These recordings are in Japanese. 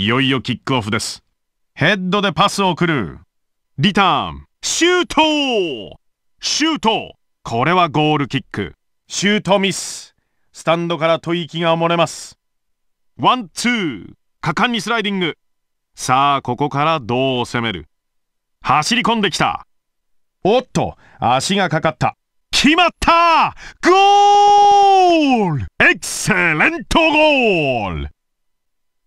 いよいよキックオフです。ヘッドでパスを送る。リターン。シュートシュートこれはゴールキック。シュートミス。スタンドから吐息が漏れます。ワン、ツー。果敢にスライディング。さあ、ここからどう攻める走り込んできた。おっと、足がかかった。決まったゴールエクセレントゴール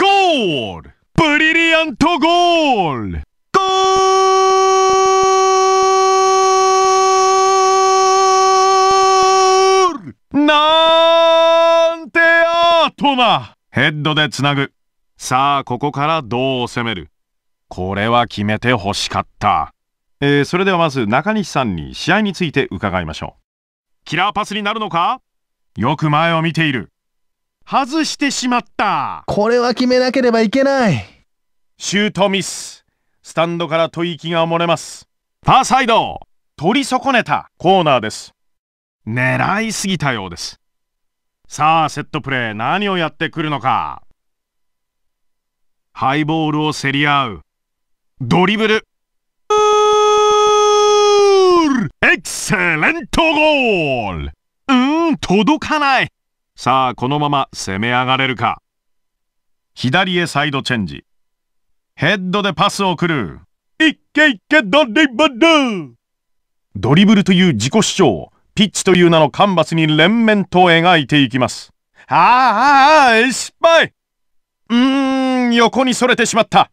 ゴールブリリアントゴールゴールなんてアートなヘッドでつなぐさあここからどう攻めるこれは決めてほしかった、えー、それではまず中西さんに試合について伺いましょうキラーパスになるのかよく前を見ている外してしまったこれは決めなければいけないシュートミススタンドから吐息が漏れますファーサイド取り損ねたコーナーです狙いすぎたようですさあセットプレー何をやってくるのかハイボールを競り合うドリブルエクセレントゴールうーん届かないさあこのまま攻め上がれるか左へサイドチェンジヘッドでパスを送るいけいけドリブルドリブルという自己主張ピッチという名のカンバスに連綿と描いていきますああああ失敗うーん横にそれてしまった